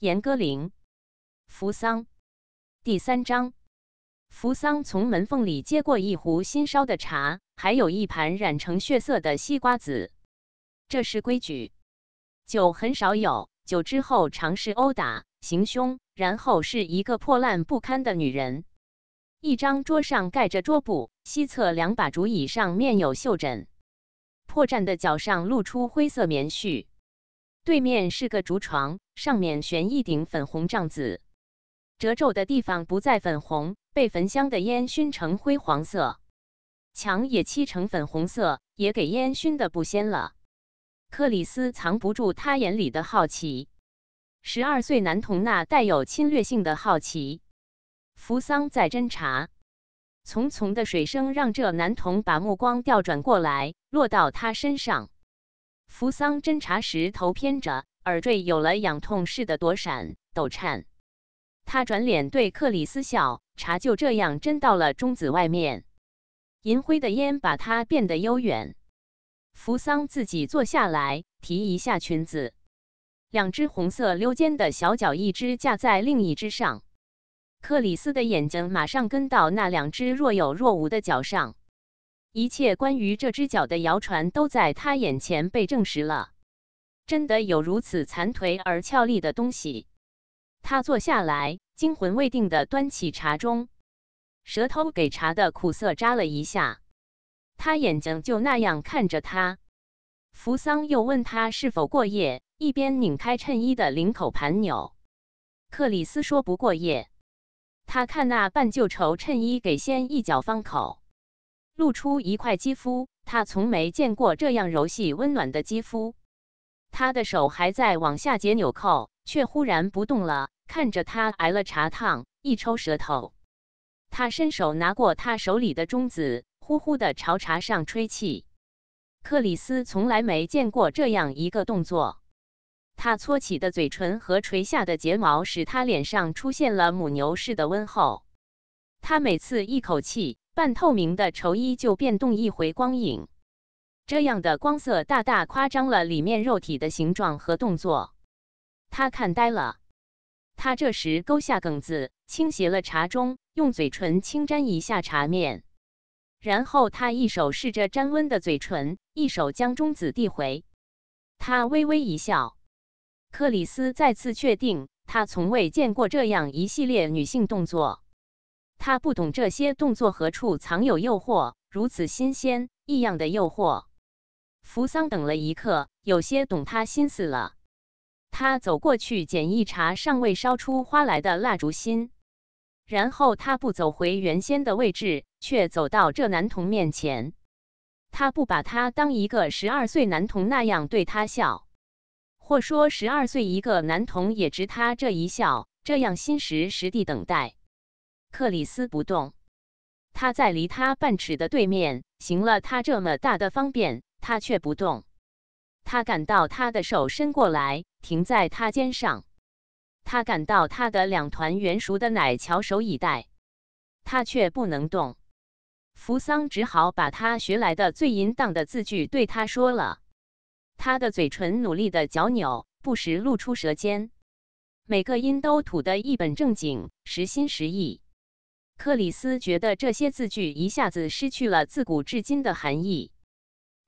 严歌苓，《扶桑》第三章。扶桑从门缝里接过一壶新烧的茶，还有一盘染成血色的西瓜子。这是规矩，酒很少有。酒之后尝试殴打、行凶，然后是一个破烂不堪的女人。一张桌上盖着桌布，西侧两把竹椅上面有绣枕，破绽的脚上露出灰色棉絮。对面是个竹床。上面悬一顶粉红帐子，褶皱的地方不再粉红，被焚香的烟熏成灰黄色。墙也漆成粉红色，也给烟熏的不鲜了。克里斯藏不住他眼里的好奇，十二岁男童那带有侵略性的好奇。扶桑在侦查，淙淙的水声让这男童把目光调转过来，落到他身上。扶桑侦查时头偏着。耳坠有了痒痛似的躲闪、抖颤。他转脸对克里斯笑，茶就这样斟到了中子外面。银灰的烟把它变得悠远。扶桑自己坐下来，提一下裙子，两只红色溜肩的小脚，一只架在另一只上。克里斯的眼睛马上跟到那两只若有若无的脚上，一切关于这只脚的谣传都在他眼前被证实了。真的有如此残颓而俏丽的东西？他坐下来，惊魂未定地端起茶盅，舌头给茶的苦涩扎了一下。他眼睛就那样看着他。扶桑又问他是否过夜，一边拧开衬衣的领口盘纽。克里斯说不过夜。他看那半旧绸衬衣给掀一角方口，露出一块肌肤。他从没见过这样柔细温暖的肌肤。他的手还在往下解纽扣，却忽然不动了。看着他挨了茶烫，一抽舌头。他伸手拿过他手里的中子，呼呼地朝茶上吹气。克里斯从来没见过这样一个动作。他搓起的嘴唇和垂下的睫毛使他脸上出现了母牛似的温厚。他每次一口气，半透明的绸衣就变动一回光影。这样的光色大大夸张了里面肉体的形状和动作。他看呆了。他这时勾下梗子，倾斜了茶盅，用嘴唇轻沾一下茶面。然后他一手试着沾温的嘴唇，一手将中子递回。他微微一笑。克里斯再次确定，他从未见过这样一系列女性动作。他不懂这些动作何处藏有诱惑，如此新鲜异样的诱惑。扶桑等了一刻，有些懂他心思了。他走过去捡一茬尚未烧出花来的蜡烛芯，然后他不走回原先的位置，却走到这男童面前。他不把他当一个十二岁男童那样对他笑，或说十二岁一个男童也值他这一笑。这样心实实地等待，克里斯不动，他在离他半尺的对面，行了他这么大的方便。他却不动，他感到他的手伸过来，停在他肩上。他感到他的两团圆熟的奶翘首以待，他却不能动。扶桑只好把他学来的最淫荡的字句对他说了。他的嘴唇努力的绞扭，不时露出舌尖，每个音都吐得一本正经，实心实意。克里斯觉得这些字句一下子失去了自古至今的含义。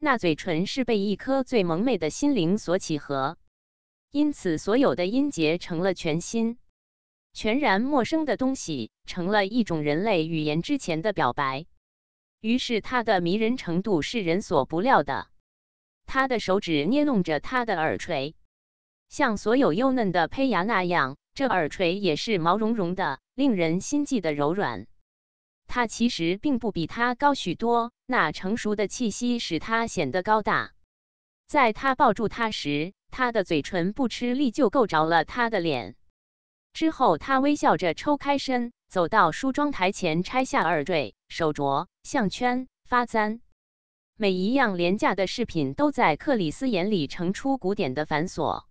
那嘴唇是被一颗最萌昧的心灵所契合，因此所有的音节成了全新、全然陌生的东西，成了一种人类语言之前的表白。于是，它的迷人程度是人所不料的。他的手指捏弄着他的耳垂，像所有幼嫩的胚芽那样，这耳垂也是毛茸茸的，令人心悸的柔软。他其实并不比他高许多。那成熟的气息使他显得高大，在他抱住他时，他的嘴唇不吃力就够着了他的脸。之后，他微笑着抽开身，走到梳妆台前，拆下耳坠、手镯、项圈、发簪，每一样廉价的饰品都在克里斯眼里呈出古典的繁琐，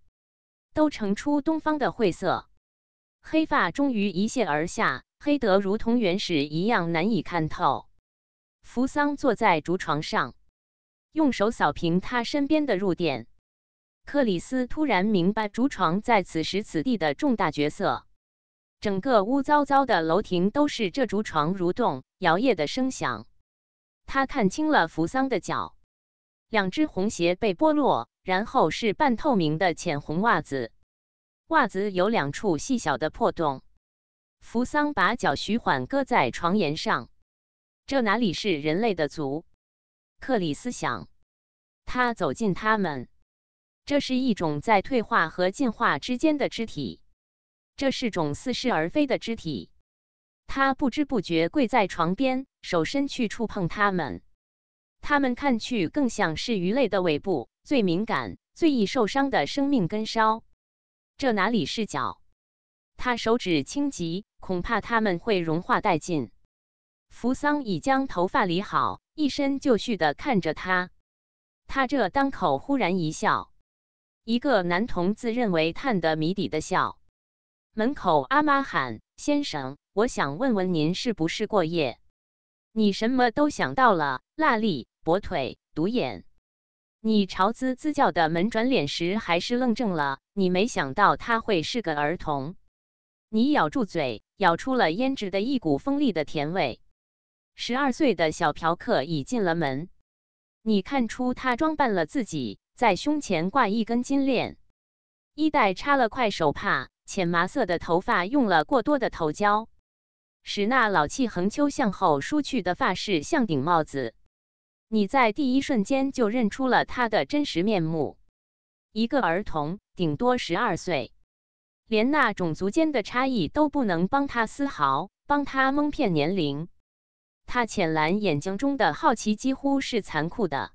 都呈出东方的晦涩。黑发终于一泻而下，黑得如同原始一样难以看透。扶桑坐在竹床上，用手扫平他身边的褥垫。克里斯突然明白竹床在此时此地的重大角色。整个乌糟糟的楼亭都是这竹床蠕动、摇曳的声响。他看清了扶桑的脚，两只红鞋被剥落，然后是半透明的浅红袜子，袜子有两处细小的破洞。扶桑把脚徐缓搁在床沿上。这哪里是人类的足？克里斯想。他走近他们。这是一种在退化和进化之间的肢体。这是种似是而非的肢体。他不知不觉跪在床边，手伸去触碰他们。他们看去更像是鱼类的尾部，最敏感、最易受伤的生命根梢。这哪里是脚？他手指轻极，恐怕他们会融化殆尽。扶桑已将头发理好，一身就绪的看着他。他这当口忽然一笑，一个男童自认为探的谜底的笑。门口阿妈喊：“先生，我想问问您是不是过夜？”你什么都想到了，蜡力、跛腿、独眼。你朝滋滋叫的门转脸时还是愣怔了。你没想到他会是个儿童。你咬住嘴，咬出了胭脂的一股锋利的甜味。十二岁的小嫖客已进了门。你看出他装扮了自己，在胸前挂一根金链，衣带插了块手帕，浅麻色的头发用了过多的头胶，使那老气横秋向后梳去的发饰像顶帽子。你在第一瞬间就认出了他的真实面目——一个儿童，顶多十二岁，连那种族间的差异都不能帮他丝毫，帮他蒙骗年龄。他浅蓝眼睛中的好奇几乎是残酷的，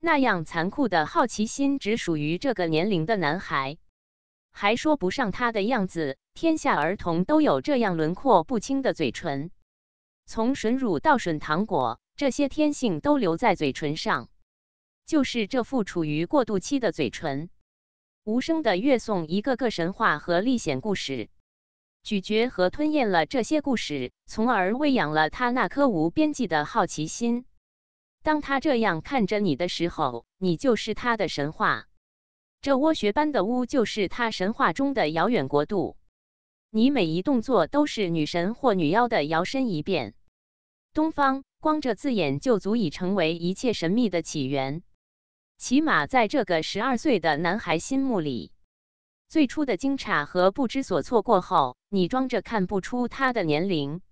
那样残酷的好奇心只属于这个年龄的男孩，还说不上他的样子，天下儿童都有这样轮廓不清的嘴唇，从吮乳到吮糖果，这些天性都留在嘴唇上，就是这副处于过渡期的嘴唇，无声的乐诵一个个神话和历险故事。咀嚼和吞咽了这些故事，从而喂养了他那颗无边际的好奇心。当他这样看着你的时候，你就是他的神话。这窝穴般的屋就是他神话中的遥远国度。你每一动作都是女神或女妖的摇身一变。东方光这字眼就足以成为一切神秘的起源。起码在这个十二岁的男孩心目里。最初的惊诧和不知所措过后，你装着看不出他的年龄，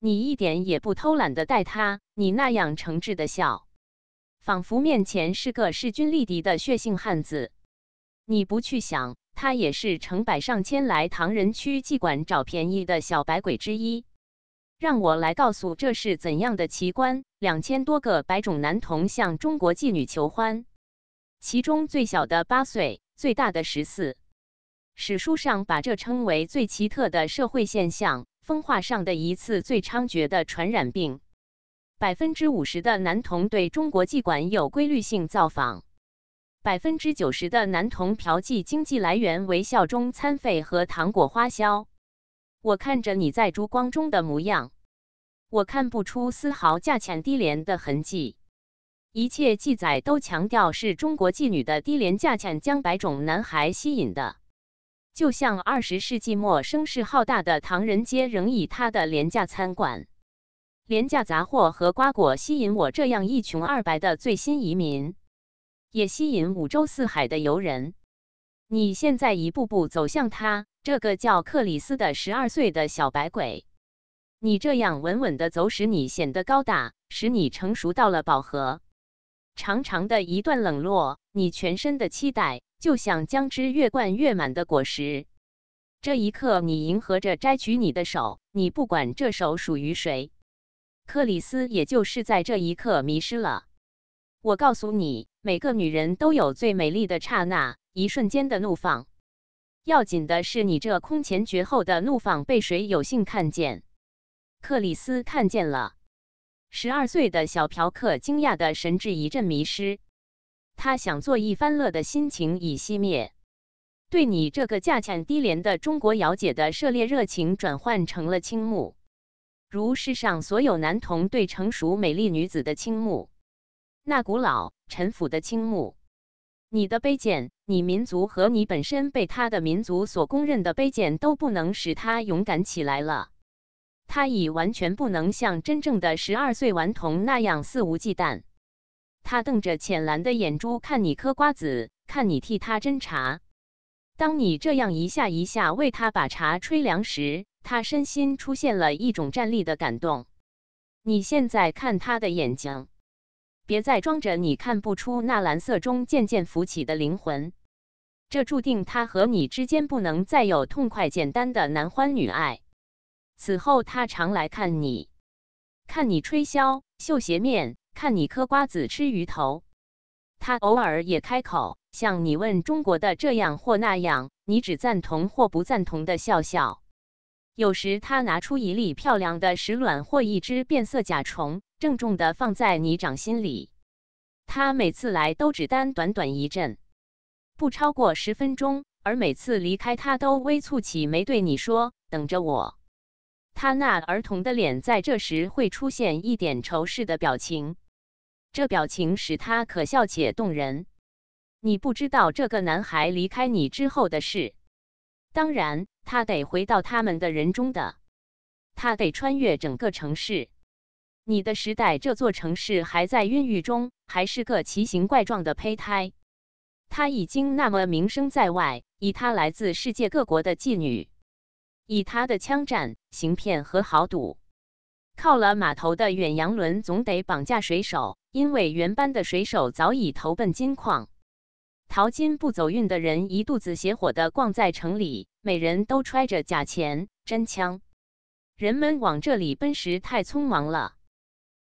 你一点也不偷懒地带他，你那样诚挚的笑，仿佛面前是个势均力敌的血性汉子。你不去想，他也是成百上千来唐人区妓馆找便宜的小白鬼之一。让我来告诉这是怎样的奇观：两千多个白种男童向中国妓女求欢，其中最小的八岁，最大的十四。史书上把这称为最奇特的社会现象，风化上的一次最猖獗的传染病。百分之五十的男童对中国妓馆有规律性造访，百分之九十的男童嫖妓经济来源为校中餐费和糖果花销。我看着你在烛光中的模样，我看不出丝毫价钱低廉的痕迹。一切记载都强调是中国妓女的低廉价钱将百种男孩吸引的。就像二十世纪末声势浩大的唐人街，仍以它的廉价餐馆、廉价杂货和瓜果吸引我这样一穷二白的最新移民，也吸引五洲四海的游人。你现在一步步走向他，这个叫克里斯的十二岁的小白鬼。你这样稳稳的走，使你显得高大，使你成熟到了饱和。长长的一段冷落，你全身的期待。就像将之越灌越满的果实，这一刻你迎合着摘取你的手，你不管这手属于谁。克里斯也就是在这一刻迷失了。我告诉你，每个女人都有最美丽的刹那，一瞬间的怒放。要紧的是，你这空前绝后的怒放被谁有幸看见？克里斯看见了。十二岁的小嫖客惊讶的神智一阵迷失。他想做一番乐的心情已熄灭，对你这个价钱低廉的中国瑶姐的涉猎热情转换成了倾慕，如世上所有男童对成熟美丽女子的倾慕，那古老陈腐的倾慕。你的卑贱，你民族和你本身被他的民族所公认的卑贱，都不能使他勇敢起来了。他已完全不能像真正的十二岁顽童那样肆无忌惮。他瞪着浅蓝的眼珠看你嗑瓜子，看你替他斟茶。当你这样一下一下为他把茶吹凉时，他身心出现了一种站立的感动。你现在看他的眼睛，别再装着你看不出那蓝色中渐渐浮起的灵魂。这注定他和你之间不能再有痛快简单的男欢女爱。此后他常来看你，看你吹箫、绣鞋面。看你嗑瓜子吃鱼头，他偶尔也开口，像你问中国的这样或那样，你只赞同或不赞同的笑笑。有时他拿出一粒漂亮的石卵或一只变色甲虫，郑重地放在你掌心里。他每次来都只耽短短一阵，不超过十分钟，而每次离开他都微蹙起眉对你说：“等着我。”他那儿童的脸在这时会出现一点仇视的表情。这表情使他可笑且动人。你不知道这个男孩离开你之后的事。当然，他得回到他们的人中的。他得穿越整个城市。你的时代，这座城市还在孕育中，还是个奇形怪状的胚胎。他已经那么名声在外，以他来自世界各国的妓女，以他的枪战、行骗和豪赌。靠了码头的远洋轮总得绑架水手，因为原班的水手早已投奔金矿。淘金不走运的人一肚子邪火的逛在城里，每人都揣着假钱、真枪。人们往这里奔时太匆忙了，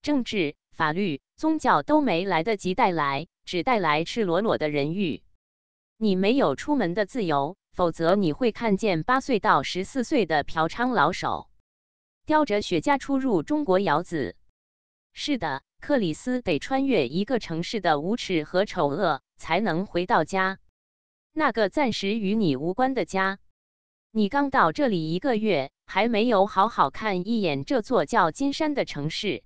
政治、法律、宗教都没来得及带来，只带来赤裸裸的人欲。你没有出门的自由，否则你会看见八岁到十四岁的嫖娼老手。叼着雪茄出入中国窑子，是的，克里斯得穿越一个城市的无耻和丑恶，才能回到家。那个暂时与你无关的家。你刚到这里一个月，还没有好好看一眼这座叫金山的城市。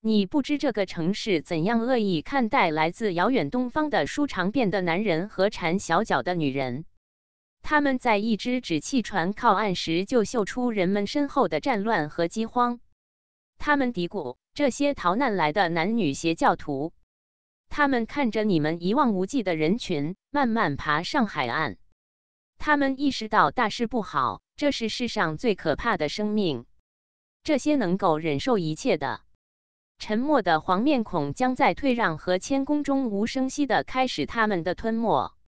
你不知这个城市怎样恶意看待来自遥远东方的舒长辫的男人和缠小脚的女人。他们在一只纸气船靠岸时就嗅出人们身后的战乱和饥荒。他们嘀咕：“这些逃难来的男女邪教徒。”他们看着你们一望无际的人群慢慢爬上海岸。他们意识到大事不好，这是世上最可怕的生命。这些能够忍受一切的沉默的黄面孔将在退让和谦恭中无声息的开始他们的吞没。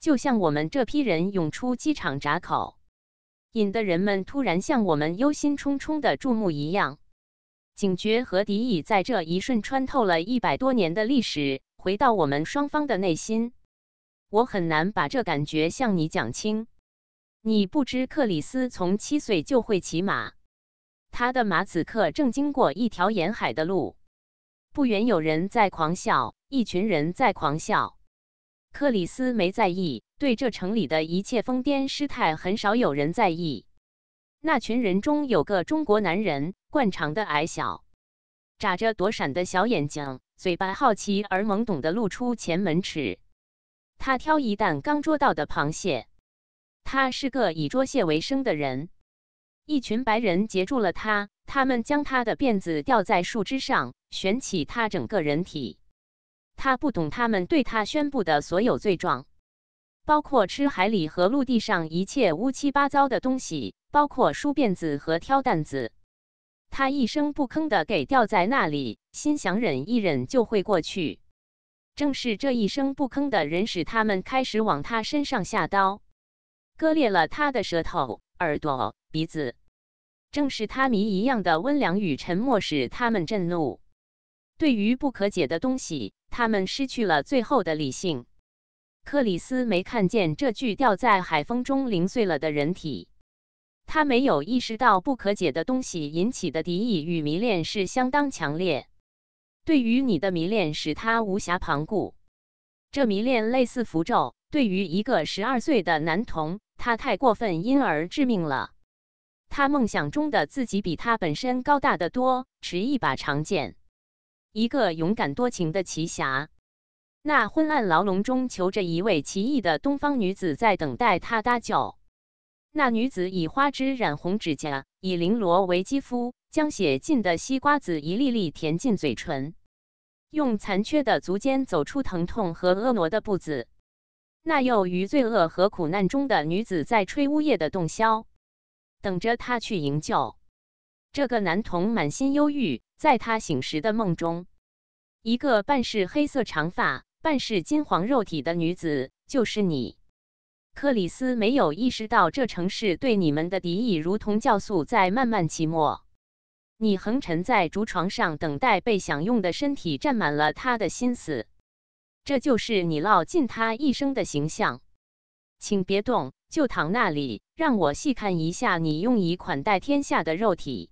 就像我们这批人涌出机场闸口，引得人们突然向我们忧心忡忡的注目一样，警觉和敌意在这一瞬穿透了一百多年的历史，回到我们双方的内心。我很难把这感觉向你讲清。你不知克里斯从七岁就会骑马，他的马此刻正经过一条沿海的路，不远有人在狂笑，一群人在狂笑。克里斯没在意，对这城里的一切疯癫失态，很少有人在意。那群人中有个中国男人，惯常的矮小，眨着躲闪的小眼睛，嘴巴好奇而懵懂的露出前门齿。他挑一担刚捉到的螃蟹。他是个以捉蟹为生的人。一群白人截住了他，他们将他的辫子吊在树枝上，悬起他整个人体。他不懂他们对他宣布的所有罪状，包括吃海里和陆地上一切乌七八糟的东西，包括梳辫子和挑担子。他一声不吭地给吊在那里，心想忍一忍就会过去。正是这一声不吭的人使他们开始往他身上下刀，割裂了他的舌头、耳朵、鼻子。正是他谜一样的温良与沉默使他们震怒。对于不可解的东西。他们失去了最后的理性。克里斯没看见这具掉在海风中零碎了的人体。他没有意识到不可解的东西引起的敌意与迷恋是相当强烈。对于你的迷恋，使他无暇旁顾。这迷恋类似符咒。对于一个十二岁的男童，他太过分，因而致命了。他梦想中的自己比他本身高大得多，持一把长剑。一个勇敢多情的奇侠，那昏暗牢笼中囚着一位奇异的东方女子，在等待他搭救。那女子以花枝染红指甲，以绫罗为肌肤，将血浸的西瓜子一粒粒填进嘴唇，用残缺的足尖走出疼痛和婀娜的步子。那又于罪恶和苦难中的女子，在吹呜咽的洞箫，等着他去营救。这个男童满心忧郁，在他醒时的梦中，一个半是黑色长发、半是金黄肉体的女子，就是你，克里斯。没有意识到这城市对你们的敌意，如同酵素在慢慢起沫。你横沉在竹床上，等待被享用的身体，占满了他的心思。这就是你烙尽他一生的形象。请别动，就躺那里，让我细看一下你用以款待天下的肉体。